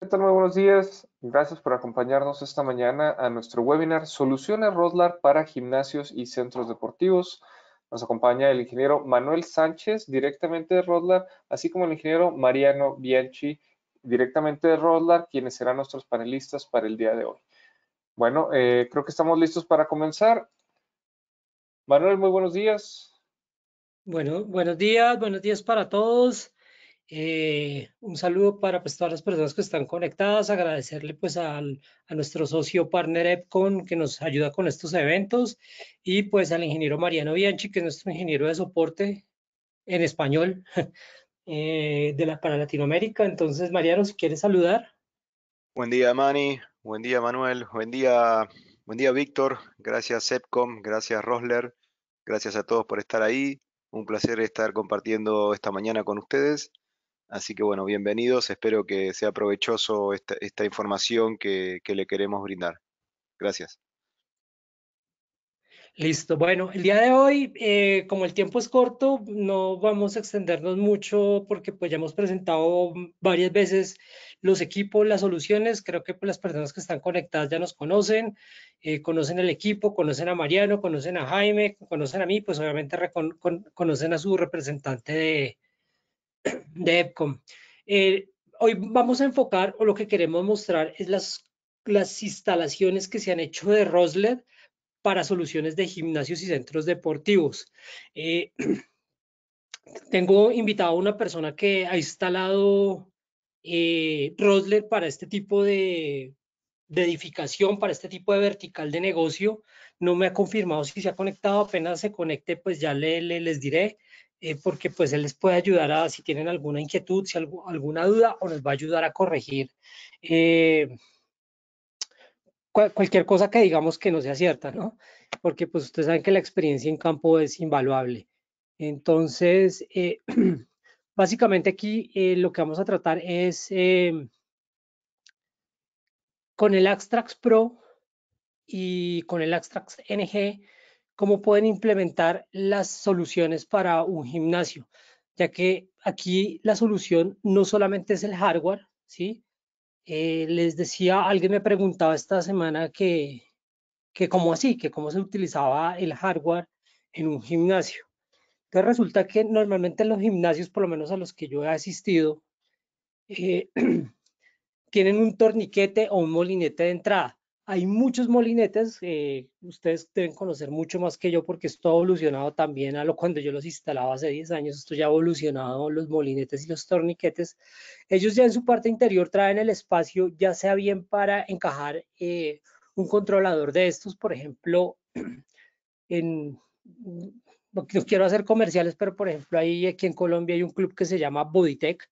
Muy buenos días. Gracias por acompañarnos esta mañana a nuestro webinar Soluciones Roslar para gimnasios y centros deportivos. Nos acompaña el ingeniero Manuel Sánchez, directamente de Roslar, así como el ingeniero Mariano Bianchi, directamente de Roslar, quienes serán nuestros panelistas para el día de hoy. Bueno, eh, creo que estamos listos para comenzar. Manuel, muy buenos días. Bueno, buenos días, buenos días para todos. Eh, un saludo para pues, todas las personas que están conectadas, agradecerle pues al, a nuestro socio partner Epcom que nos ayuda con estos eventos y pues al ingeniero Mariano Bianchi que es nuestro ingeniero de soporte en español eh, de la, para Latinoamérica. Entonces Mariano, si quieres saludar. Buen día Mani, buen día Manuel, buen día, buen día Víctor, gracias EPCOM, gracias Rosler, gracias a todos por estar ahí. Un placer estar compartiendo esta mañana con ustedes. Así que bueno, bienvenidos, espero que sea provechoso esta, información que, le queremos brindar. Gracias. Listo, bueno, el día de hoy, eh, como el tiempo es corto, no vamos a extendernos mucho porque pues ya hemos presentado varias veces los equipos, las soluciones, creo que pues, las personas que están conectadas ya nos conocen, eh, conocen el equipo, conocen a Mariano, conocen a Jaime, conocen a mí, pues obviamente conocen a su representante de, de EPCOM. Eh, hoy vamos a enfocar, o lo que queremos mostrar, es las, las instalaciones que se han hecho de Rosler para soluciones de gimnasios y centros deportivos. Eh, tengo invitado a una persona que ha instalado eh, Rosler para este tipo de, edificación, para este tipo de vertical de negocio. No me ha confirmado si se ha conectado, apenas se conecte, pues ya le, le les diré. Eh, porque pues él les puede ayudar a, si tienen alguna inquietud, si alguna duda, o les va a ayudar a corregir eh, cualquier cosa que digamos que no sea cierta, ¿no? Porque pues ustedes saben que la experiencia en campo es invaluable. Entonces, eh, básicamente aquí lo que vamos a tratar es em, con el Abstracts Pro y con el Abstracts NG cómo pueden implementar las soluciones para un gimnasio, ya que aquí la solución no solamente es el hardware, ¿sí? Eh, les decía, alguien me preguntaba esta semana que, que cómo así, que cómo se utilizaba el hardware en un gimnasio. Entonces resulta que normalmente los gimnasios, por lo menos a los que yo he asistido, eh, tienen un torniquete o un molinete de entrada hay muchos molinetes, ustedes deben conocer mucho más que yo porque esto ha evolucionado también a lo cuando yo los instalaba hace 10 años, esto ya ha evolucionado los molinetes y los torniquetes. Ellos ya en su parte interior traen el espacio ya sea bien para encajar eh, un controlador de estos, por ejemplo, en, no quiero hacer comerciales, pero por ejemplo, ahí aquí en Colombia hay un club que se llama Bodytech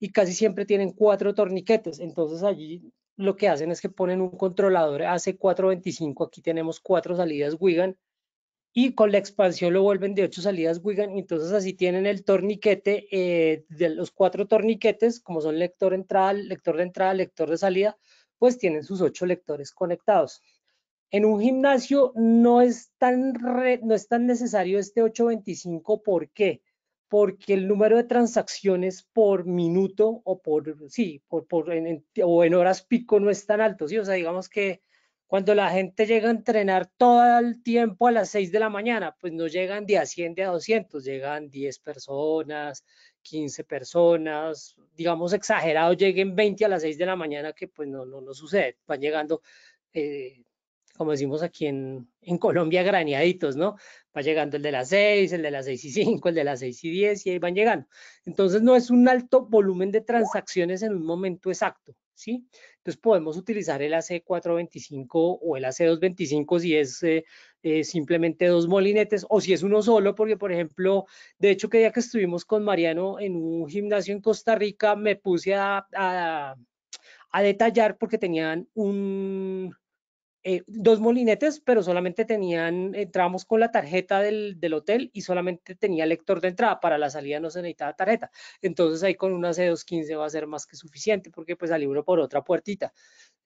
y casi siempre tienen cuatro torniquetes. Entonces allí lo que hacen es que ponen un controlador AC425, aquí tenemos cuatro salidas Wigan, y con la expansión lo vuelven de ocho salidas Wigan, entonces así tienen el torniquete, eh, de los cuatro torniquetes, como son lector entrada, lector de entrada, lector de salida, pues tienen sus ocho lectores conectados. En un gimnasio no es tan, no es tan necesario este 825, ¿por qué? porque el número de transacciones por minuto o por, sí, por, por en, o en horas pico no es tan alto, ¿sí? O sea, digamos que cuando la gente llega a entrenar todo el tiempo a las 6 de la mañana, pues no llegan de a 100, de a 200, llegan 10 personas, 15 personas, digamos exagerado, lleguen 20 a las 6 de la mañana, que pues no, no, no sucede, van llegando eh, como decimos aquí en, Colombia, graneaditos, ¿no? Va llegando el de las 6, el de las 6 y 5, el de las 6 y 10 y ahí van llegando. Entonces no es un alto volumen de transacciones en un momento exacto, ¿sí? Entonces podemos utilizar el AC425 o el AC225 si es eh, eh, simplemente dos molinetes o si es uno solo, porque por ejemplo, de hecho que día que estuvimos con Mariano en un gimnasio en Costa Rica, me puse a detallar porque tenían un eh, dos molinetes, pero solamente tenían, entramos con la tarjeta del, del, hotel y solamente tenía lector de entrada, para la salida no se necesitaba tarjeta. Entonces ahí con una C215 va a ser más que suficiente porque pues al uno por otra puertita.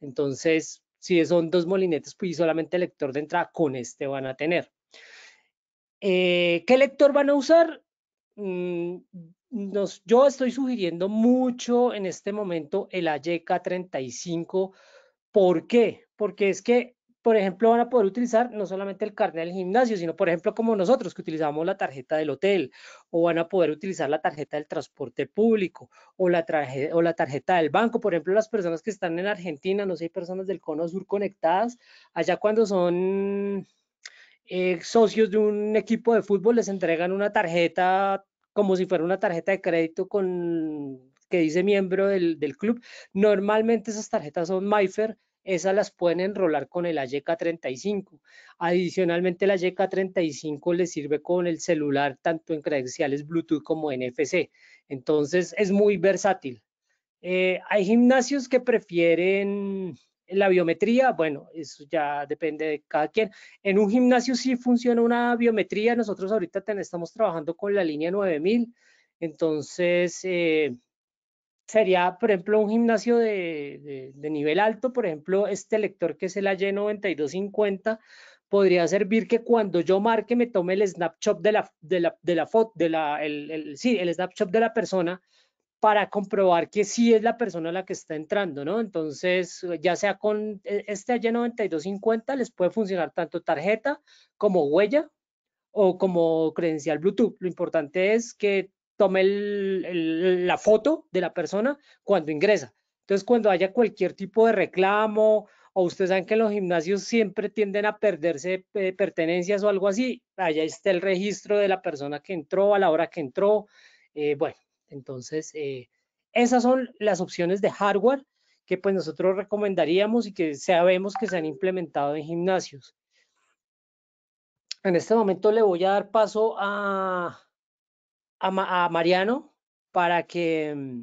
Entonces, si son dos molinetes pues, solamente lector de entrada, con este van a tener. Eh, ¿Qué lector van a usar? Mm, nos, yo estoy sugiriendo mucho en este momento el AYK 35 ¿Por qué? Porque es que, por ejemplo, van a poder utilizar no solamente el carnet del gimnasio, sino, por ejemplo, como nosotros que utilizamos la tarjeta del hotel, o van a poder utilizar la tarjeta del transporte público, o la, tarjeta del banco. Por ejemplo, las personas que están en Argentina, no sé, hay personas del cono sur conectadas, allá cuando son eh, socios de un equipo de fútbol les entregan una tarjeta como si fuera una tarjeta de crédito con que dice miembro del, club. Normalmente esas tarjetas son MyFair, esas las pueden enrolar con el AJK 35 Adicionalmente, el yeca 35 le sirve con el celular tanto en credenciales Bluetooth como NFC. Entonces, es muy versátil. Eh, hay gimnasios que prefieren la biometría, bueno, eso ya depende de cada quien. En un gimnasio sí funciona una biometría. Nosotros ahorita estamos trabajando con la línea 9000. Entonces, eh, sería, por ejemplo, un gimnasio de, nivel alto, por ejemplo, este lector que es el AY9250, podría servir que cuando yo marque me tome el snapshot de la, de la, foto, de la, el, sí, el snapshot de la persona para comprobar que sí es la persona la que está entrando, ¿no? Entonces, ya sea con e, este AY9250, les puede funcionar tanto tarjeta como huella o como credencial Bluetooth. Lo importante es que tome la foto de la persona cuando ingresa. Entonces, cuando haya cualquier tipo de reclamo o ustedes saben que los gimnasios siempre tienden a perderse eh, pertenencias o algo así, allá está el registro de la persona que entró, a la hora que entró. Eh, bueno, entonces, eh, esas son las opciones de hardware que pues nosotros recomendaríamos y que sabemos que se han implementado en gimnasios. En este momento le voy a dar paso a, a, Mariano para que mm,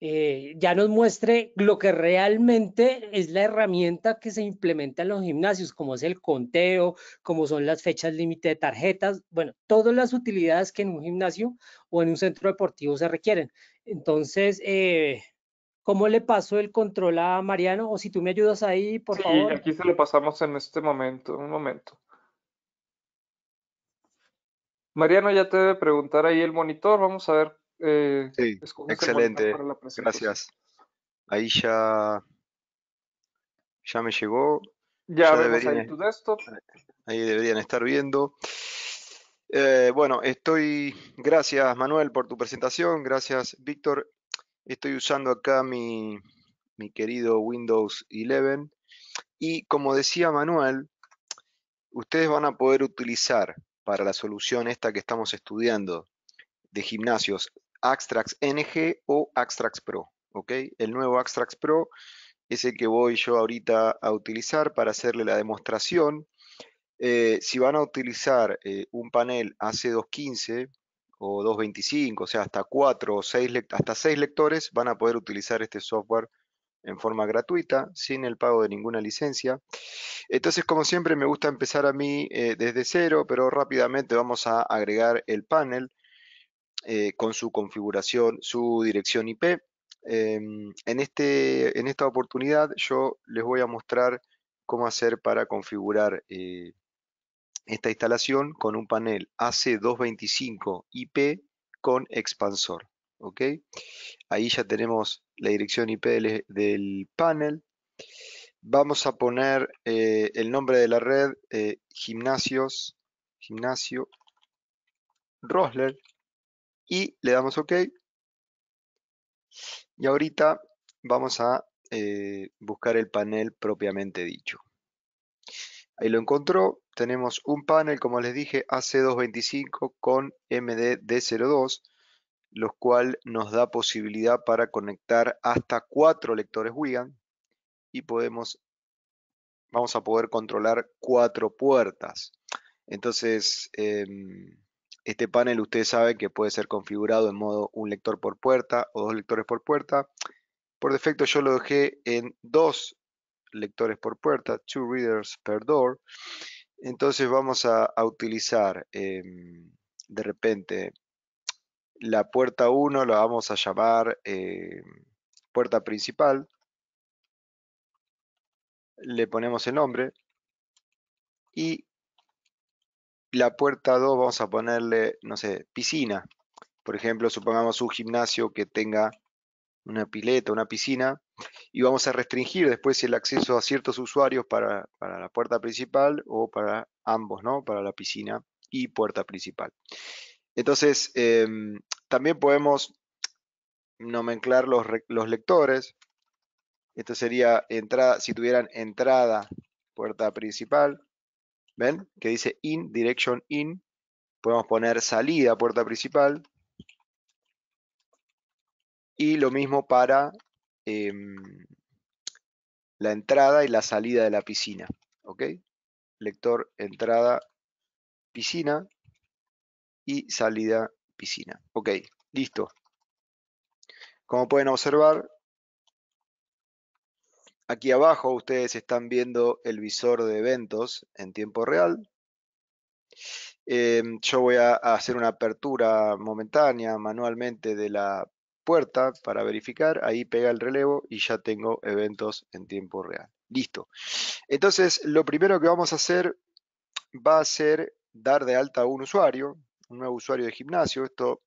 eh, ya nos muestre lo que realmente es la herramienta que se implementa en los gimnasios, como es el conteo, como son las fechas límite de tarjetas, bueno, todas las utilidades que en un gimnasio o en un centro deportivo se requieren. Entonces, eh, ¿Cómo le pasó el control a Mariano? O si tú me ayudas ahí, por favor. Sí, aquí se lo pasamos en este momento, un momento. Mariano, ya te debe preguntar ahí el monitor. Vamos a ver. Eh, sí, excelente. Gracias. Ahí ya, me llegó. Ya, ahí tu desktop. Ahí deberían estar viendo. Eh, bueno, estoy. Gracias, Manuel, por tu presentación. Gracias, Víctor. Estoy usando acá mi, mi querido Windows 11. Y como decía Manuel, ustedes van a poder utilizar para la solución esta que estamos estudiando de gimnasios Axtrax NG o Axtrax Pro. El nuevo Axtrax Pro es el que voy yo ahorita a utilizar para hacerle la demostración. Eh, si van a utilizar eh, un panel AC215 o 225, o sea, hasta 4 o 6, hasta 6 lectores, van a poder utilizar este software en forma gratuita, sin el pago de ninguna licencia. Entonces, como siempre, me gusta empezar a mí eh, desde cero, pero rápidamente vamos a agregar el panel eh, con su configuración, su dirección IP. Em, en, este, en esta oportunidad yo les voy a mostrar cómo hacer para configurar eh, esta instalación con un panel AC225 IP con expansor. ¿ok? Ahí ya tenemos la dirección IP del, panel. Vamos a poner eh, el nombre de la red, eh, gimnasios, gimnasio, Rosler, y le damos OK. Y ahorita vamos a eh, buscar el panel propiamente dicho. Ahí lo encontró. Tenemos un panel, como les dije, AC225 con MDD02 lo cual nos da posibilidad para conectar hasta cuatro lectores Wigan y podemos, vamos a poder controlar cuatro puertas. Entonces, em, este panel ustedes saben que puede ser configurado en modo un lector por puerta o dos lectores por puerta. Por defecto yo lo dejé en dos lectores por puerta, two readers per door. Entonces vamos a, utilizar em, de repente la puerta 1 la vamos a llamar eh, puerta principal. Le ponemos el nombre. Y la puerta 2 vamos a ponerle, no sé, piscina. Por ejemplo, supongamos un gimnasio que tenga una pileta, una piscina, y vamos a restringir después el acceso a ciertos usuarios para, para la puerta principal o para ambos, ¿no? Para la piscina y puerta principal. Entonces, em, también podemos nomenclar los, lectores. Esto sería entrada, si tuvieran entrada, puerta principal, ¿ven? Que dice in, direction in. Podemos poner salida, puerta principal. Y lo mismo para em, la entrada y la salida de la piscina, ¿ok? Lector, entrada, piscina y salida piscina. Ok, listo. Como pueden observar, aquí abajo ustedes están viendo el visor de eventos en tiempo real. Em, yo voy a hacer una apertura momentánea manualmente de la puerta para verificar. Ahí pega el relevo y ya tengo eventos en tiempo real. Listo. Entonces, lo primero que vamos a hacer va a ser dar de alta a un usuario un nuevo usuario de gimnasio. Esto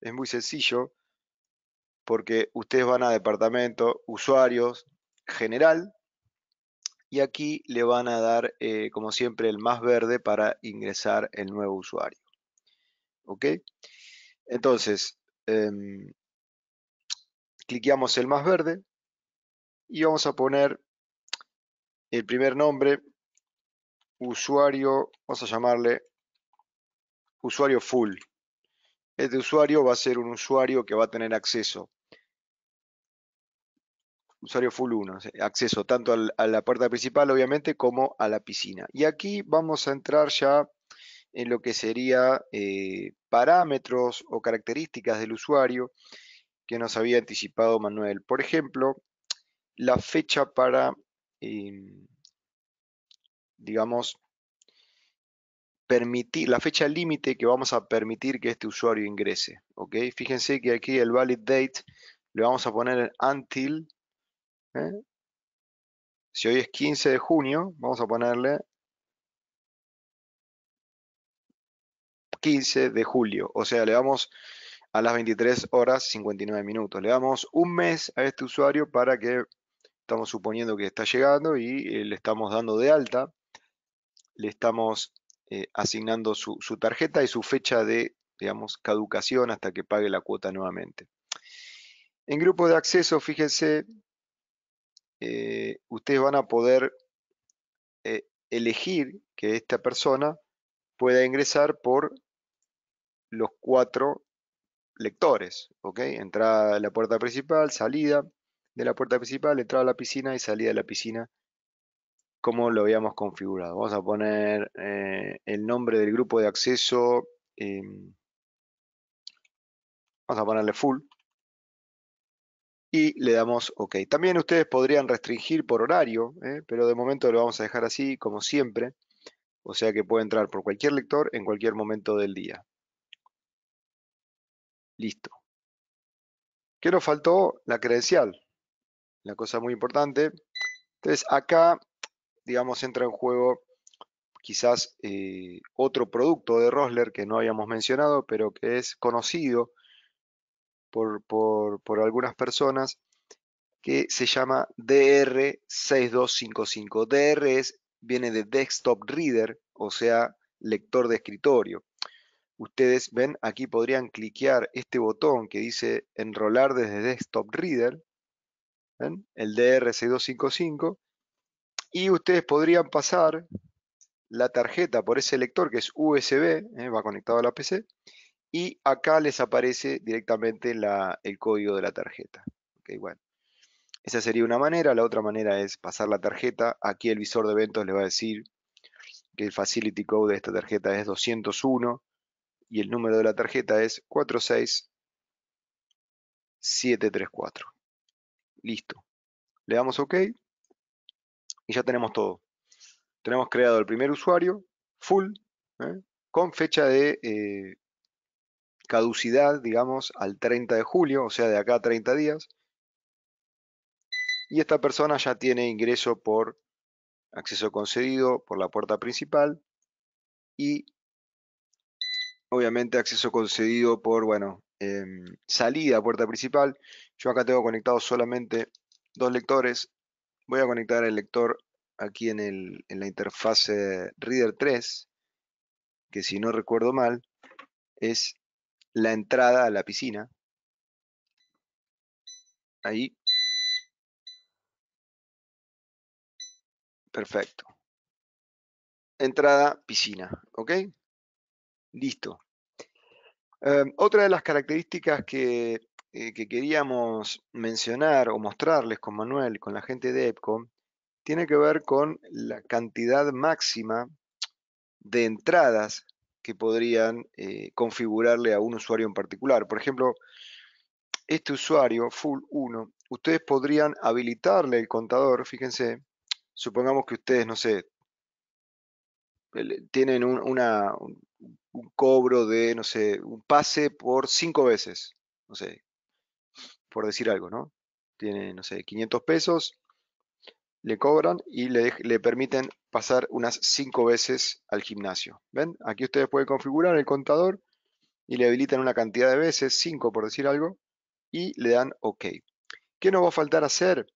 es muy sencillo porque ustedes van a departamento, usuarios, general, y aquí le van a dar, eh, como siempre, el más verde para ingresar el nuevo usuario. ¿Ok? Entonces, eh, cliqueamos el más verde y vamos a poner el primer nombre, usuario, vamos a llamarle usuario full. Este usuario va a ser un usuario que va a tener acceso. Usuario full 1, acceso tanto a la puerta principal, obviamente, como a la piscina. Y aquí vamos a entrar ya en lo que sería eh, parámetros o características del usuario que nos había anticipado Manuel. Por ejemplo, la fecha para, eh, digamos, la fecha límite que vamos a permitir que este usuario ingrese. ¿ok? Fíjense que aquí el valid date le vamos a poner until. ¿eh? Si hoy es 15 de junio, vamos a ponerle 15 de julio. O sea, le damos a las 23 horas 59 minutos. Le damos un mes a este usuario para que estamos suponiendo que está llegando y eh, le estamos dando de alta. Le estamos eh, asignando su, tarjeta y su fecha de, digamos, caducación hasta que pague la cuota nuevamente. En grupo de acceso, fíjense, eh, ustedes van a poder eh, elegir que esta persona pueda ingresar por los cuatro lectores, ¿ok? Entrada a la puerta principal, salida de la puerta principal, entrada a la piscina y salida de la piscina como lo habíamos configurado. Vamos a poner eh, el nombre del grupo de acceso. Em, vamos a ponerle full. Y le damos OK. También ustedes podrían restringir por horario, eh, pero de momento lo vamos a dejar así, como siempre. O sea que puede entrar por cualquier lector en cualquier momento del día. Listo. ¿Qué nos faltó? La credencial. La cosa muy importante. Entonces acá digamos, entra en juego quizás eh, otro producto de Rosler que no habíamos mencionado, pero que es conocido por, algunas personas, que se llama DR6255. DR viene de Desktop Reader, o sea, lector de escritorio. Ustedes ven, aquí podrían cliquear este botón que dice enrolar desde Desktop Reader, el DR6255, y ustedes podrían pasar la tarjeta por ese lector que es USB, eh, va conectado a la PC, y acá les aparece directamente el código de la tarjeta. Okay, bueno. Esa sería una manera, la otra manera es pasar la tarjeta, aquí el visor de eventos le va a decir que el facility code de esta tarjeta es 201 y el número de la tarjeta es 46734. Listo. Le damos OK y ya tenemos todo. Tenemos creado el primer usuario, full, ¿eh? con fecha de eh, caducidad, digamos, al 30 de julio, o sea, de acá a 30 días. Y esta persona ya tiene ingreso por acceso concedido por la puerta principal y obviamente acceso concedido por, bueno, em, salida a puerta principal. Yo acá tengo conectados solamente dos lectores, Voy a conectar el lector aquí en, la interfase Reader 3, que si no recuerdo mal, es la entrada a la piscina. Ahí. Perfecto. Entrada, piscina, ¿ok? Listo. Em, otra de las características que eh, que queríamos mencionar o mostrarles con Manuel, con la gente de EPCOM, tiene que ver con la cantidad máxima de entradas que podrían eh, configurarle a un usuario en particular. Por ejemplo, este usuario, Full1, ustedes podrían habilitarle el contador, fíjense, supongamos que ustedes, no sé, tienen un, un cobro de, no sé, un pase por cinco veces, no sé, por decir algo, ¿no? Tiene, no sé, 500 pesos, le cobran y le, permiten pasar unas 5 veces al gimnasio. ¿Ven? Aquí ustedes pueden configurar el contador y le habilitan una cantidad de veces, 5 por decir algo, y le dan OK. ¿Qué nos va a faltar hacer?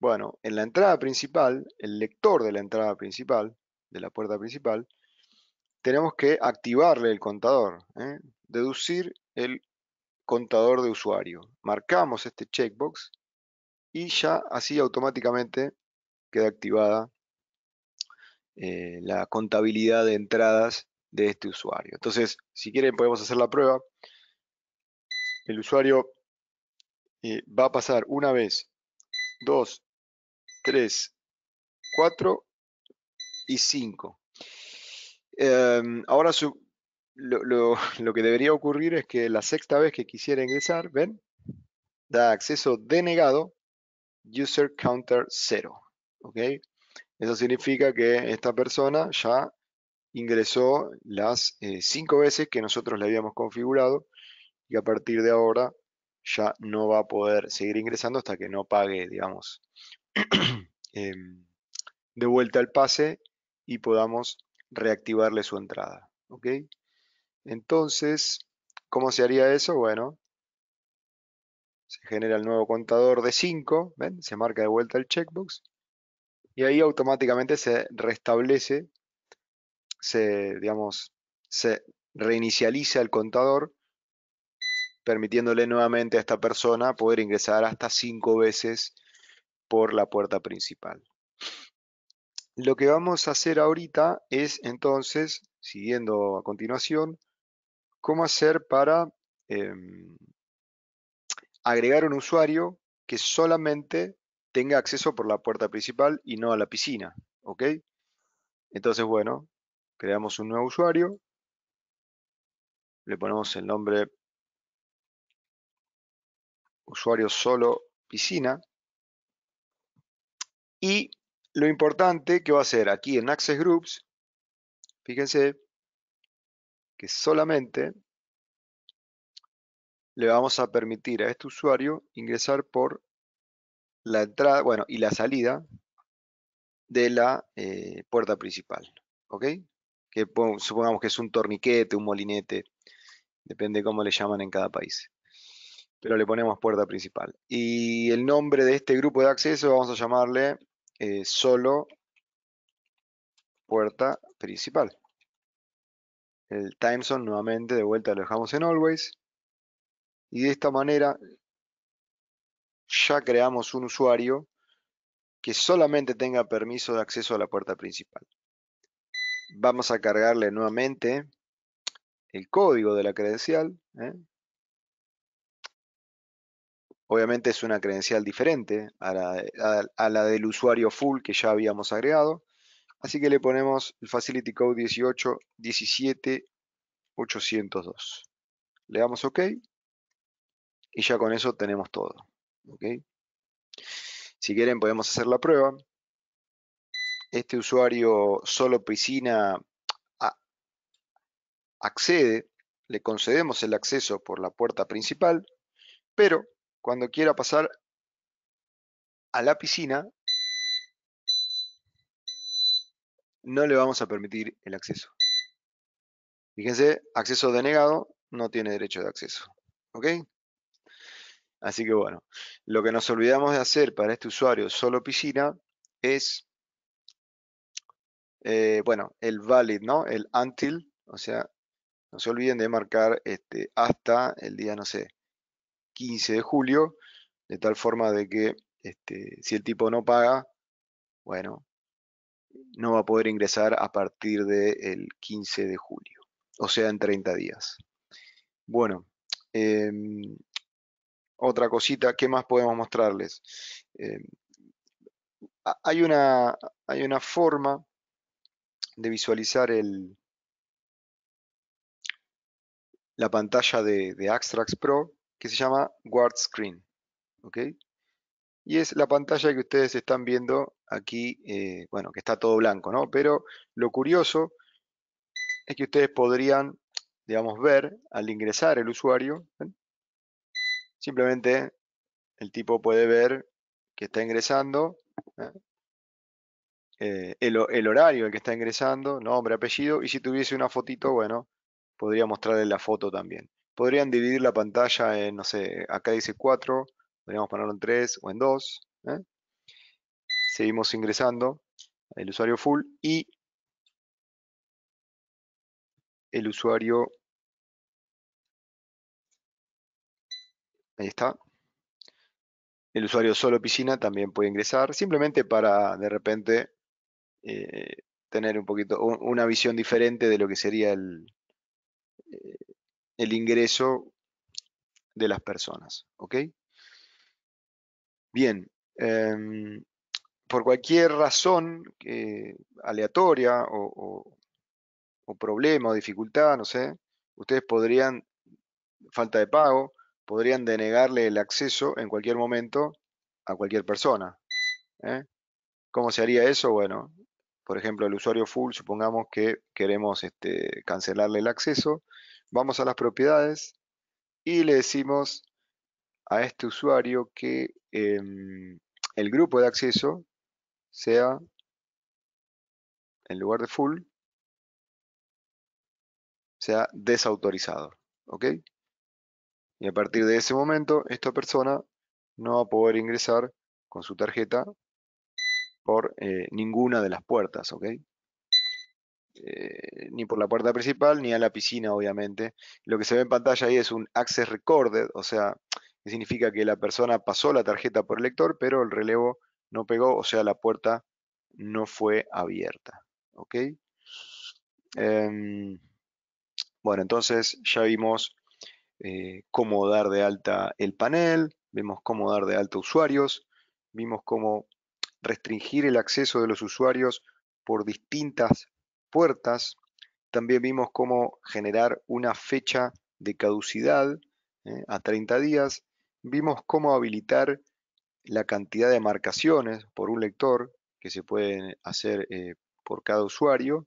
Bueno, en la entrada principal, el lector de la entrada principal, de la puerta principal, tenemos que activarle el contador, ¿eh? deducir el contador de usuario. Marcamos este checkbox y ya así automáticamente queda activada eh, la contabilidad de entradas de este usuario. Entonces, si quieren podemos hacer la prueba. El usuario eh, va a pasar una vez, dos, tres, cuatro y cinco. Em, ahora su, lo, que debería ocurrir es que la sexta vez que quisiera ingresar, ven, da acceso denegado, user counter 0. ¿ok? Eso significa que esta persona ya ingresó las eh, cinco veces que nosotros le habíamos configurado y a partir de ahora ya no va a poder seguir ingresando hasta que no pague, digamos, em, de vuelta al pase y podamos reactivarle su entrada. ¿ok? Entonces, ¿cómo se haría eso? Bueno, se genera el nuevo contador de 5, ¿ven? Se marca de vuelta el checkbox y ahí automáticamente se restablece, se, digamos, se reinicializa el contador permitiéndole nuevamente a esta persona poder ingresar hasta cinco veces por la puerta principal. Lo que vamos a hacer ahorita es entonces, siguiendo a continuación, cómo hacer para em, agregar un usuario que solamente tenga acceso por la puerta principal y no a la piscina, ¿ok? Entonces, bueno, creamos un nuevo usuario, le ponemos el nombre usuario solo piscina y lo importante que va a hacer aquí en Access Groups, fíjense, que solamente le vamos a permitir a este usuario ingresar por la entrada, bueno, y la salida de la eh, puerta principal, ¿ok? Que supongamos que es un torniquete, un molinete, depende cómo le llaman en cada país. Pero le ponemos puerta principal. Y el nombre de este grupo de acceso vamos a llamarle eh, solo puerta principal el timezone nuevamente de vuelta lo dejamos en always y de esta manera ya creamos un usuario que solamente tenga permiso de acceso a la puerta principal. Vamos a cargarle nuevamente el código de la credencial. ¿eh? Obviamente es una credencial diferente a la del usuario full que ya habíamos agregado. Así que le ponemos el Facility Code 18 Le damos OK. Y ya con eso tenemos todo. Ok. Si quieren podemos hacer la prueba. Este usuario solo piscina accede, le concedemos el acceso por la puerta principal, pero cuando quiera pasar a la piscina, no le vamos a permitir el acceso. Fíjense, acceso denegado no tiene derecho de acceso. ¿Ok? Así que bueno, lo que nos olvidamos de hacer para este usuario solo piscina es, eh, bueno, el valid, ¿no? El until, o sea, no se olviden de marcar este, hasta el día, no sé, 15 de julio, de tal forma de que este, si el tipo no paga, bueno, no va a poder ingresar a partir del 15 de julio, o sea, en 30 días. Bueno, em, otra cosita, ¿qué más podemos mostrarles? Em, hay, una, hay una forma de visualizar la pantalla de, de Pro que se llama Guard Screen. Y es la pantalla que ustedes están viendo aquí, eh, bueno, que está todo blanco, ¿no? Pero lo curioso es que ustedes podrían, digamos, ver al ingresar el usuario, simplemente el tipo puede ver que está ingresando, ¿eh? Eh, el, horario en que está ingresando, nombre, apellido, y si tuviese una fotito, bueno, podría mostrarle la foto también. Podrían dividir la pantalla en, no sé, acá dice 4, podríamos ponerlo en tres o en dos. Seguimos ingresando el usuario full y el usuario, ahí está, el usuario solo piscina también puede ingresar, simplemente para de repente eh, tener un poquito, una visión diferente de lo que sería el, eh, el ingreso de las personas, ¿ok? Bien, em, por cualquier razón eh, aleatoria o, problema o dificultad, no sé, ustedes podrían, falta de pago, podrían denegarle el acceso en cualquier momento a cualquier persona. ¿eh? ¿Cómo se haría eso? Bueno, por ejemplo, el usuario full, supongamos que queremos este, cancelarle el acceso, vamos a las propiedades y le decimos a este usuario que em, el grupo de acceso sea, en lugar de full, sea desautorizado. ¿Ok? Y a partir de ese momento, esta persona no va a poder ingresar con su tarjeta por eh, ninguna de las puertas, ¿ok? Eh, ni por la puerta principal, ni a la piscina, obviamente. Lo que se ve en pantalla ahí es un access recorded, o sea, significa que la persona pasó la tarjeta por el lector, pero el relevo no pegó, o sea, la puerta no fue abierta. ¿Ok? Em, bueno, entonces ya vimos eh, cómo dar de alta el panel, vimos cómo dar de alta usuarios, vimos cómo restringir el acceso de los usuarios por distintas puertas. También vimos cómo generar una fecha de caducidad ¿eh? a 30 días. Vimos cómo habilitar la cantidad de marcaciones por un lector que se pueden hacer eh, por cada usuario.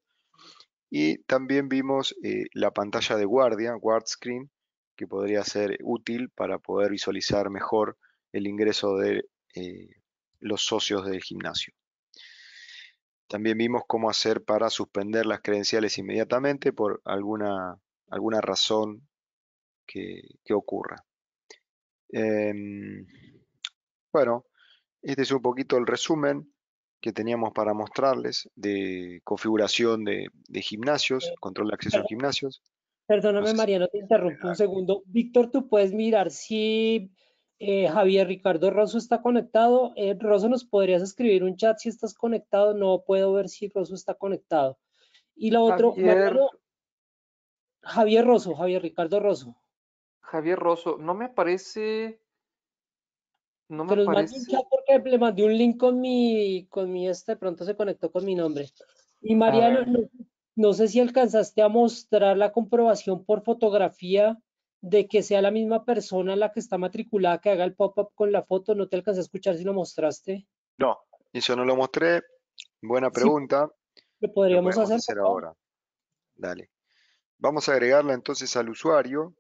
Y también vimos eh, la pantalla de guardia, guard screen, que podría ser útil para poder visualizar mejor el ingreso de eh, los socios del gimnasio. También vimos cómo hacer para suspender las credenciales inmediatamente por alguna, alguna razón que, ocurra. Em, bueno, este es un poquito el resumen que teníamos para mostrarles de configuración de, gimnasios, control de acceso a gimnasios. Perdóname, Mariano, te interrumpo un segundo. Víctor, tú puedes mirar si eh, Javier Ricardo Rosso está conectado. Eh, Rosso, ¿nos podrías escribir un chat si estás conectado? No puedo ver si Rosso está conectado. Y lo Javier, otro, Javier Rosso, Javier Ricardo Rosso. Javier Rosso, no me parece. No me Pero le mandé un link con mi, con mi este, pronto se conectó con mi nombre. Y Mariano, no, sé si alcanzaste a mostrar la comprobación por fotografía de que sea la misma persona la que está matriculada que haga el pop-up con la foto. No te alcancé a escuchar si lo mostraste. No, eso no lo mostré. Buena pregunta. lo podríamos hacer, hacer ahora. Dale. Vamos a agregarle entonces al usuario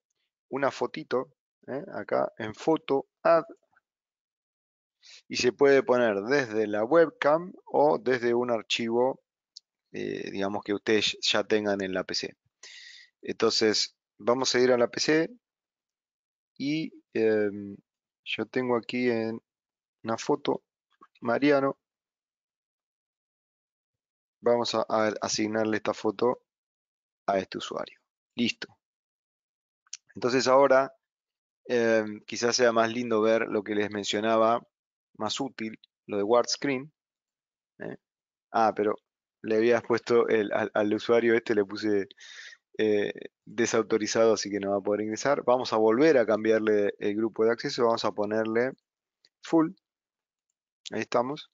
una fotito, ¿eh? acá en foto, add y se puede poner desde la webcam o desde un archivo, eh, digamos, que ustedes ya tengan en la PC. Entonces, vamos a ir a la PC y em, yo tengo aquí en una foto Mariano. Vamos a, asignarle esta foto a este usuario. Listo. Entonces ahora em, quizás sea más lindo ver lo que les mencionaba más útil lo de Word ¿eh? Ah, pero le habías puesto al, usuario este, le puse eh, desautorizado, así que no va a poder ingresar. Vamos a volver a cambiarle el grupo de acceso, vamos a ponerle full. Ahí estamos.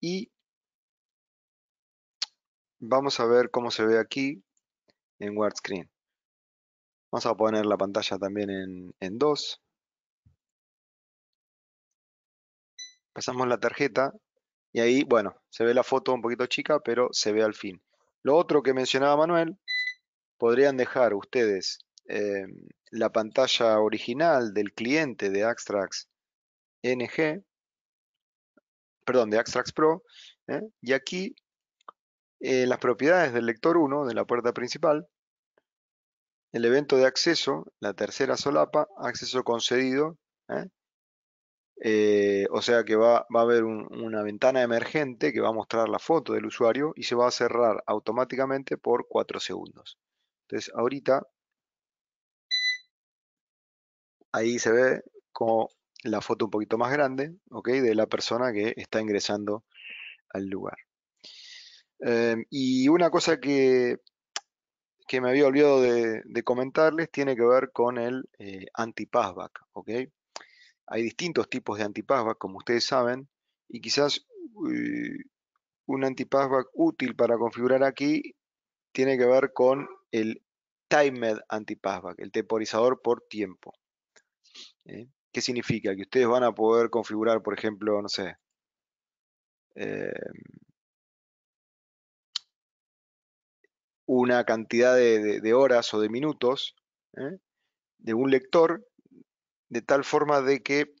Y vamos a ver cómo se ve aquí en Screen Vamos a poner la pantalla también en, en 2. pasamos la tarjeta y ahí, bueno, se ve la foto un poquito chica, pero se ve al fin. Lo otro que mencionaba Manuel, podrían dejar ustedes em, la pantalla original del cliente de Axtrax NG, perdón, de Axtrax Pro, ¿eh? y aquí eh, las propiedades del lector 1, de la puerta principal, el evento de acceso, la tercera solapa, acceso concedido, ¿eh? Eh, o sea que va, a haber una ventana emergente que va a mostrar la foto del usuario y se va a cerrar automáticamente por 4 segundos. Entonces ahorita ahí se ve como la foto un poquito más grande ¿okay? de la persona que está ingresando al lugar. Em, y una cosa que, que me había olvidado de, comentarles tiene que ver con el eh, anti-passback. ¿okay? Hay distintos tipos de antipassback, como ustedes saben, y quizás eh, un anti útil para configurar aquí tiene que ver con el timed anti el temporizador por tiempo. ¿eh? ¿Qué significa? Que ustedes van a poder configurar, por ejemplo, no sé, eh, una cantidad de, horas o de minutos de un lector de tal forma de que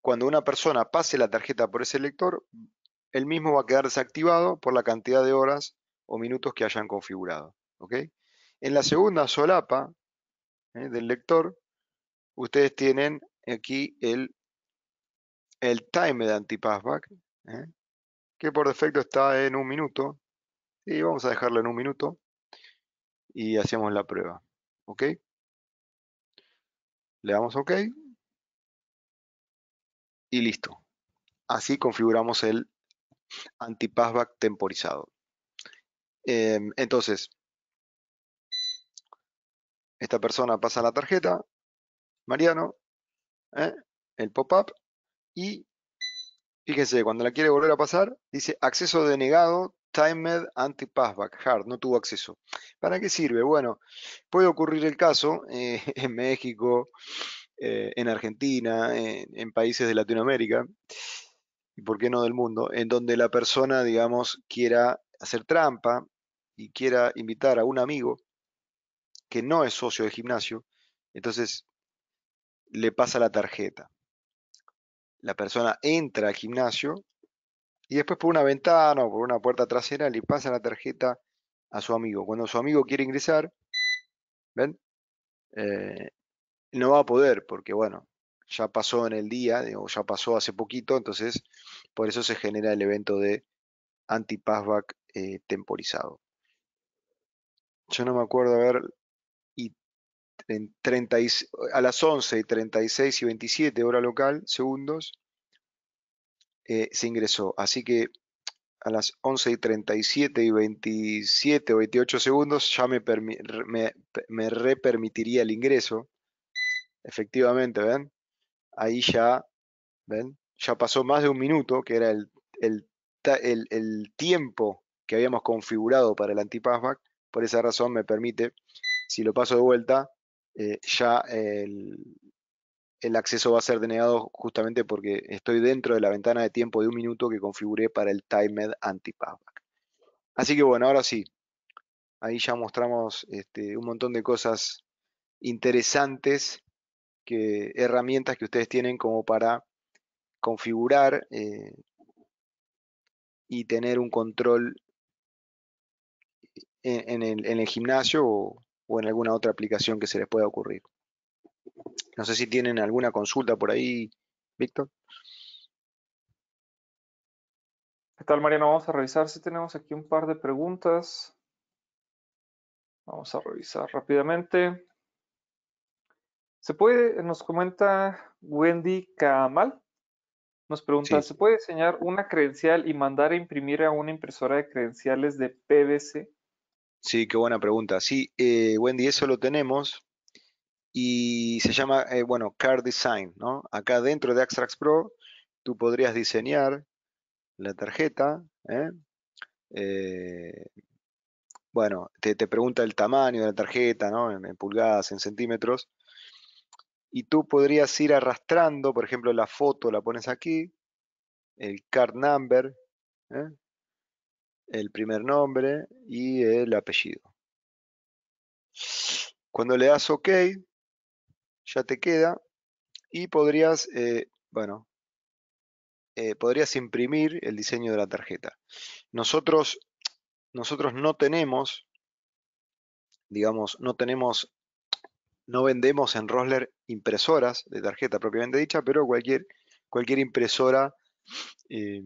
cuando una persona pase la tarjeta por ese lector, el mismo va a quedar desactivado por la cantidad de horas o minutos que hayan configurado. En la segunda solapa ¿eh? del lector, ustedes tienen aquí el, el time de anti-passback, ¿eh? que por defecto está en un minuto. Y vamos a dejarlo en un minuto y hacemos la prueba. Le damos OK. Y listo. Así configuramos el anti-passback temporizado. Em, entonces, esta persona pasa la tarjeta, Mariano, ¿eh? el pop-up, y fíjense, cuando la quiere volver a pasar, dice acceso denegado Timed Anti-Passback Hard, no tuvo acceso. ¿Para qué sirve? Bueno, puede ocurrir el caso eh, en México, eh, en Argentina, en países de Latinoamérica, y por qué no del mundo, en donde la persona, digamos, quiera hacer trampa y quiera invitar a un amigo que no es socio de gimnasio, entonces le pasa la tarjeta. La persona entra al gimnasio, y después por una ventana o por una puerta trasera le pasa la tarjeta a su amigo. Cuando su amigo quiere ingresar, ¿ven? Eh, no va a poder porque, bueno, ya pasó en el día o ya pasó hace poquito, entonces por eso se genera el evento de anti-passback eh, temporizado. Yo no me acuerdo, a ver, y, a las 11 y 36 y 27 hora local, segundos, eh, se ingresó. Así que a las 11 y 37 y 27 o 28 segundos ya me, me, repermitiría el ingreso. Efectivamente, ¿ven? Ahí ya, ¿ven? Ya pasó más de un minuto, que era el, el, tiempo que habíamos configurado para el anti Por esa razón me permite, si lo paso de vuelta, eh, ya el, el acceso va a ser denegado justamente porque estoy dentro de la ventana de tiempo de un minuto que configuré para el timed anti-passback. Así que bueno, ahora sí, ahí ya mostramos este, un montón de cosas interesantes, herramientas que ustedes tienen como para configurar eh, y tener un control en, el, gimnasio o en alguna otra aplicación que se les pueda ocurrir. No sé si tienen alguna consulta por ahí, Víctor. ¿Qué tal, Mariano? Vamos a revisar si tenemos aquí un par de preguntas. Vamos a revisar rápidamente. ¿Se puede, nos comenta Wendy Kamal, nos pregunta, ¿se puede diseñar una credencial y mandar a imprimir a una impresora de credenciales de PVC? Sí, qué buena pregunta. Sí, eh, Wendy, eso lo tenemos y se llama, eh, bueno, Card Design, ¿no? Acá dentro de Axtrax Pro, tú podrías diseñar la tarjeta, ¿eh? Eh, bueno, te, pregunta el tamaño de la tarjeta, ¿no? En, en, pulgadas, en centímetros, y tú podrías ir arrastrando, por ejemplo, la foto la pones aquí, el card number, el primer nombre y el apellido. Cuando le das OK, ya te queda. Y podrías, eh, bueno, eh, podrías imprimir el diseño de la tarjeta. Nosotros, nosotros no tenemos, digamos, no tenemos, no vendemos en Rosler impresoras de tarjeta propiamente dicha, pero cualquier, cualquier impresora, eh,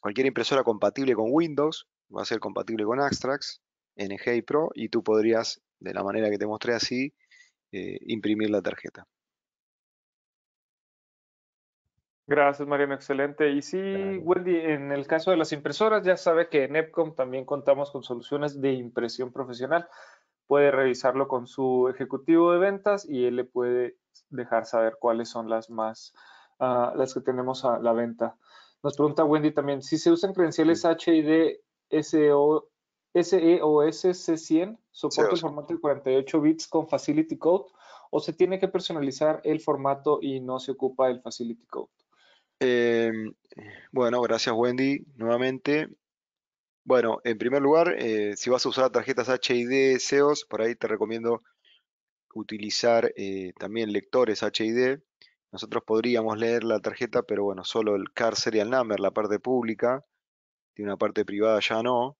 cualquier impresora compatible con Windows va a ser compatible con Axtrax, NG y Pro, y tú podrías, de la manera que te mostré así, eh, imprimir la tarjeta. Gracias, Mariano. Excelente. Y sí, Wendy, en el caso de las impresoras, ya sabe que en EPCOM también contamos con soluciones de impresión profesional. Puede revisarlo con su ejecutivo de ventas y él le puede dejar saber cuáles son las más, ah, las que tenemos a la venta. Nos pregunta Wendy también, si se usan credenciales HID, SO, e o C100, soporta el formato de 48 bits con Facility Code o se tiene que personalizar el formato y no se ocupa el Facility Code? Em, bueno, gracias Wendy nuevamente. Bueno, en primer lugar, eh, si vas a usar tarjetas HID SEOs, por ahí te recomiendo utilizar eh, también lectores HID. Nosotros podríamos leer la tarjeta, pero bueno, solo el car serial number, la parte pública, tiene una parte privada ya no.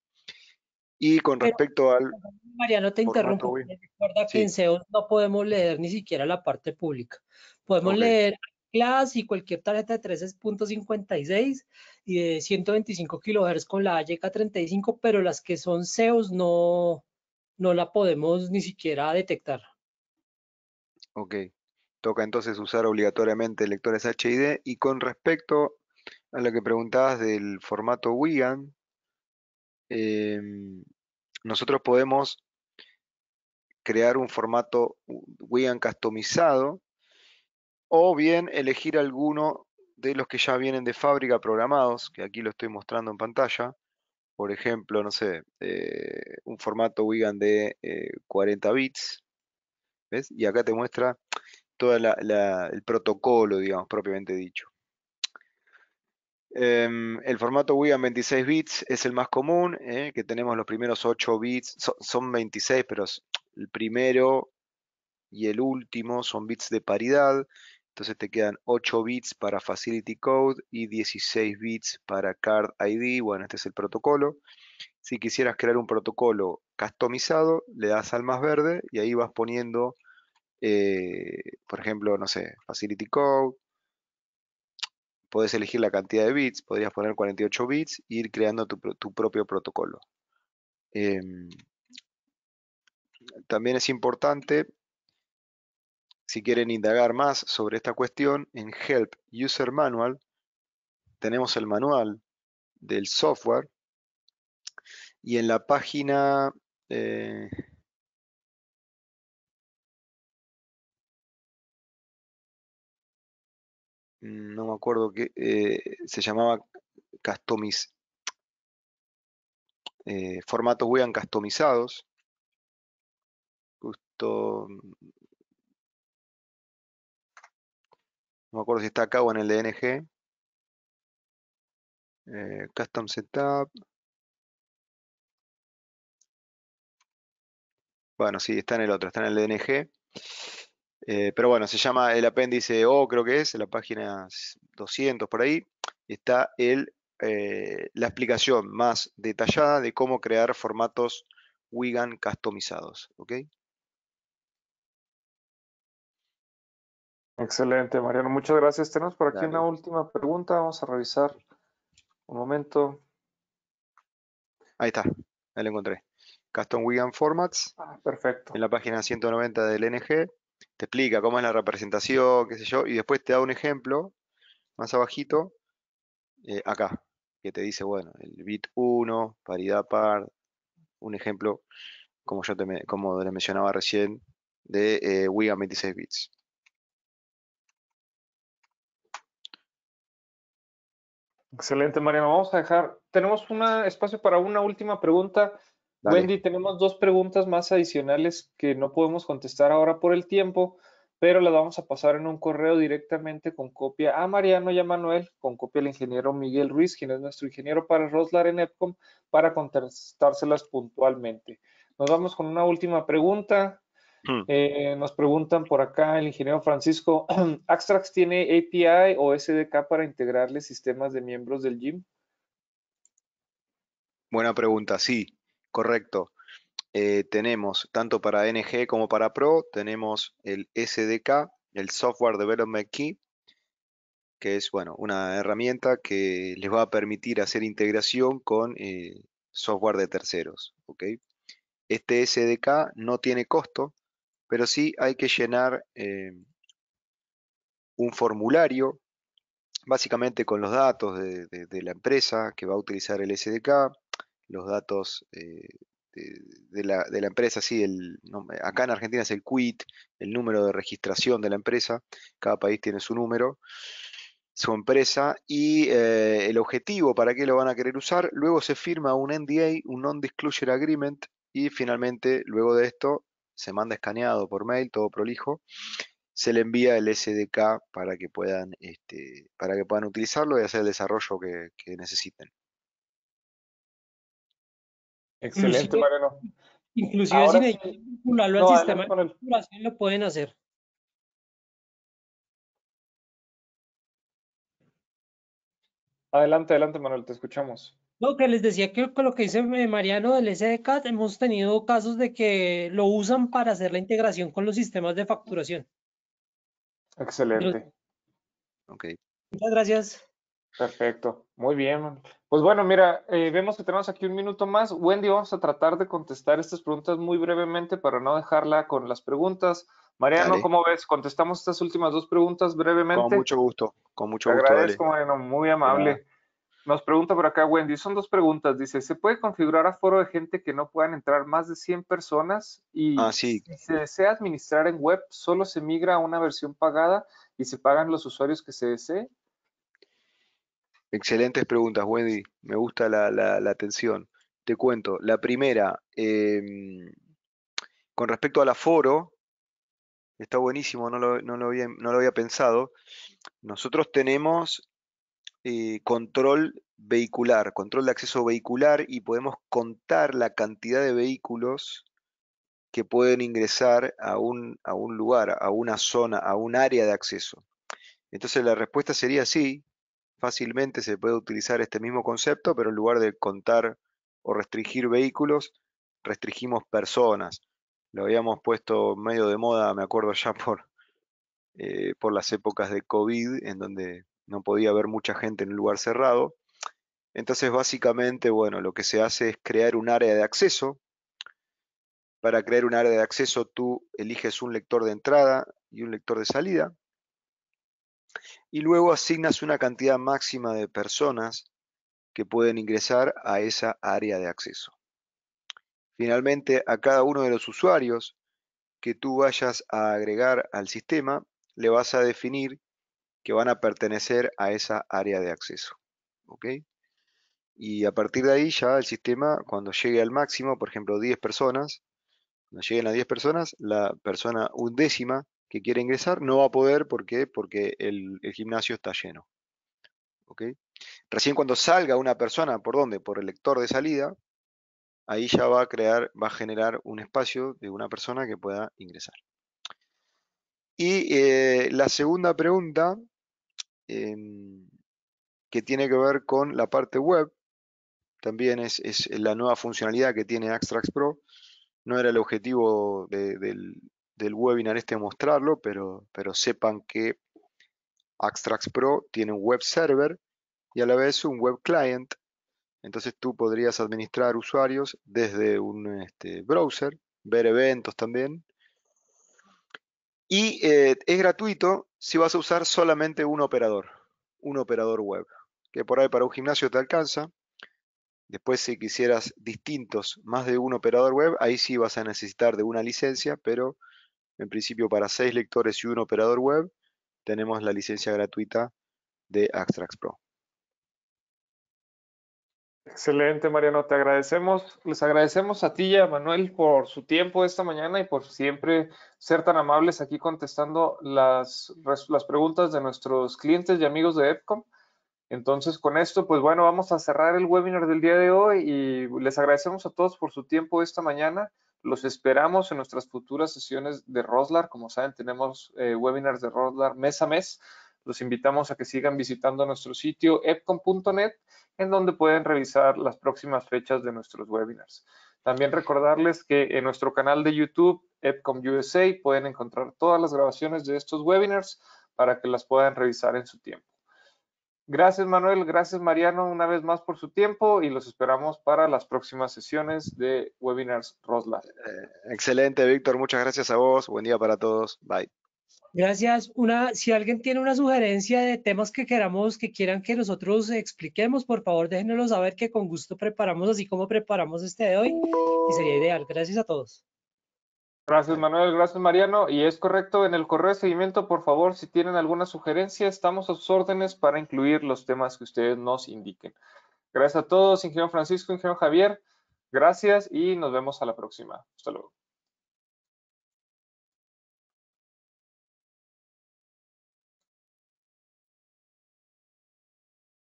Y con respecto al... Mariano, te interrumpo. Recuerda que en SEO no podemos leer ni siquiera la parte pública. Podemos leer clase y cualquier tarjeta de 13.56 y de 125 kHz con la AYK35, pero las que son SEOs no, no la podemos ni siquiera detectar. Ok. Toca entonces usar obligatoriamente lectores HID y con respecto a lo que preguntabas del formato WIGAN, Em, nosotros podemos crear un formato Wigan customizado o bien elegir alguno de los que ya vienen de fábrica programados, que aquí lo estoy mostrando en pantalla. Por ejemplo, no sé, eh, un formato WIGAN de 40 eh, bits. ¿Ves? Y acá te muestra todo el protocolo, digamos, propiamente dicho. Em, el formato Wii 26 bits es el más común, eh, que tenemos los primeros 8 bits, son 26, pero el primero y el último son bits de paridad, entonces te quedan 8 bits para Facility Code y 16 bits para Card ID, bueno, este es el protocolo. Si quisieras crear un protocolo customizado, le das al más verde y ahí vas poniendo, eh, por ejemplo, no sé, Facility Code, podés elegir la cantidad de bits, podrías poner 48 bits e ir creando tu, propio protocolo. Em, también es importante, si quieren indagar más sobre esta cuestión, en Help User Manual tenemos el manual del software y en la página... Eh, no me acuerdo que eh, se llamaba customiz, eh, formatos muy customizados. Justo mm, no me acuerdo si está acá o en el DNG. Eh, custom Setup. Bueno, sí, está en el otro, está en el DNG. Eh, pero bueno, se llama el apéndice O, creo que es, en la página 200 por ahí, está el, eh, la explicación más detallada de cómo crear formatos Wigan customizados. ¿ok? Excelente, Mariano. Muchas gracias. Tenemos por aquí una última pregunta. Vamos a revisar un momento. Ahí está, ahí lo encontré. Custom Wigan Formats. Ah, perfecto. En la página 190 del NG te explica cómo es la representación, qué sé yo, y después te da un ejemplo más abajito, eh, acá, que te dice, bueno, el bit 1, paridad par, un ejemplo, como yo te, como le mencionaba recién, de eh, Wigan 26 bits. Excelente, Mariano. Vamos a dejar, tenemos un espacio para una última pregunta Wendy, tenemos dos preguntas más adicionales que no podemos contestar ahora por el tiempo, pero las vamos a pasar en un correo directamente con copia a Mariano y a Manuel, con copia al ingeniero Miguel Ruiz, quien es nuestro ingeniero para Roslar en EPCOM, para contestárselas puntualmente. Nos vamos con una última pregunta. Hmm. Eh, nos preguntan por acá el ingeniero Francisco, ¿Axtrax tiene API o SDK para integrarle sistemas de miembros del GIM? Buena pregunta, sí correcto. Eh, tenemos tanto para NG como para Pro, tenemos el SDK, el Software Development Key, que es bueno, una herramienta que les va a permitir hacer integración con eh, software de terceros. Este SDK no tiene costo, pero sí hay que llenar eh, un formulario, básicamente con los datos de, de la empresa que va a utilizar el SDK, los datos eh, de, la, empresa, sí, el, acá en Argentina es el quit, el número de registración de la empresa, cada país tiene su número, su empresa, y eh, el objetivo para qué lo van a querer usar, luego se firma un NDA, un Non-Disclosure Agreement, y finalmente, luego de esto, se manda escaneado por mail, todo prolijo, se le envía el SDK para que puedan, este, para que puedan utilizarlo y hacer el desarrollo que necesiten. Excelente, Mariano. Inclusive sin si vincularlo al sistema de facturación, lo pueden hacer. Adelante, adelante, Manuel, te escuchamos. Lo que les decía que con lo que dice eh, Mariano del SDCAT, hemos tenido casos de que lo usan para hacer la integración con los sistemas de facturación. Excelente. Ok. Muchas gracias. Perfecto. Muy bien. Pues bueno, mira, eh, vemos que tenemos aquí un minuto más. Wendy, vamos a tratar de contestar estas preguntas muy brevemente para no dejarla con las preguntas. Mariano, ¿cómo ves? Contestamos estas últimas dos preguntas brevemente. Con mucho gusto, con mucho Te gusto. Agradezco, Mariano, muy amable. Nos pregunta por acá Wendy, son dos preguntas. Dice, ¿se puede configurar foro de gente que no puedan entrar más de 100 personas? Y ah, si se desea administrar en web, ¿solo se migra a una versión pagada y se pagan los usuarios que se desee? Excelentes preguntas, Wendy. Me gusta la, atención. Te cuento. La primera, em, con respecto al aforo, está buenísimo, no lo, había, pensado. Nosotros tenemos eh, control vehicular, control de acceso vehicular y podemos contar la cantidad de vehículos que pueden ingresar a un, a un lugar, a una zona, a un área de acceso. Entonces la respuesta sería sí, Fácilmente se puede utilizar este mismo concepto, pero en lugar de contar o restringir vehículos, restringimos personas. Lo habíamos puesto medio de moda, me acuerdo ya por, eh, por las épocas de COVID, en donde no podía haber mucha gente en un lugar cerrado. Entonces, básicamente, bueno, lo que se hace es crear un área de acceso. Para crear un área de acceso, tú eliges un lector de entrada y un lector de salida y luego asignas una cantidad máxima de personas que pueden ingresar a esa área de acceso. Finalmente, a cada uno de los usuarios que tú vayas a agregar al sistema, le vas a definir que van a pertenecer a esa área de acceso. ¿ok? Y a partir de ahí ya el sistema, cuando llegue al máximo, por ejemplo 10 personas, cuando lleguen a 10 personas, la persona undécima que quiere ingresar no va a poder, ¿por qué? Porque el, gimnasio está lleno. ¿Okay? Recién cuando salga una persona, ¿por dónde? Por el lector de salida, ahí ya va a crear, va a generar un espacio de una persona que pueda ingresar. Y eh, la segunda pregunta, em, que tiene que ver con la parte web, también es, la nueva funcionalidad que tiene Axtrax Pro, no era el objetivo del, del webinar este mostrarlo, pero, pero sepan que Axtrax Pro tiene un web server y a la vez un web client. Entonces tú podrías administrar usuarios desde un este, browser, ver eventos también. Y eh, es gratuito si vas a usar solamente un operador, un operador web, que por ahí para un gimnasio te alcanza. Después si quisieras distintos, más de un operador web, ahí sí vas a necesitar de una licencia, pero en principio para seis lectores y un operador web, tenemos la licencia gratuita de Axtrax Pro. Excelente, Mariano, te agradecemos. Les agradecemos a ti y a Manuel por su tiempo esta mañana y por siempre ser tan amables aquí contestando las, las preguntas de nuestros clientes y amigos de EPCOM. Entonces, con esto, pues bueno, vamos a cerrar el webinar del día de hoy y les agradecemos a todos por su tiempo esta mañana. Los esperamos en nuestras futuras sesiones de Roslar. Como saben, tenemos eh, webinars de Roslar mes a mes. Los invitamos a que sigan visitando nuestro sitio epcom.net, en donde pueden revisar las próximas fechas de nuestros webinars. También recordarles que en nuestro canal de YouTube, EPCOM USA, pueden encontrar todas las grabaciones de estos webinars para que las puedan revisar en su tiempo. Gracias Manuel, gracias Mariano una vez más por su tiempo y los esperamos para las próximas sesiones de webinars Rosla. Eh, excelente Víctor, muchas gracias a vos, buen día para todos, bye. Gracias. Una, si alguien tiene una sugerencia de temas que queramos, que quieran que nosotros expliquemos, por favor déjenoslo saber que con gusto preparamos así como preparamos este de hoy y sería ideal. Gracias a todos. Gracias Manuel, gracias Mariano. Y es correcto, en el correo de seguimiento, por favor, si tienen alguna sugerencia, estamos a sus órdenes para incluir los temas que ustedes nos indiquen. Gracias a todos, ingeniero Francisco, ingeniero Javier, gracias y nos vemos a la próxima. Hasta luego.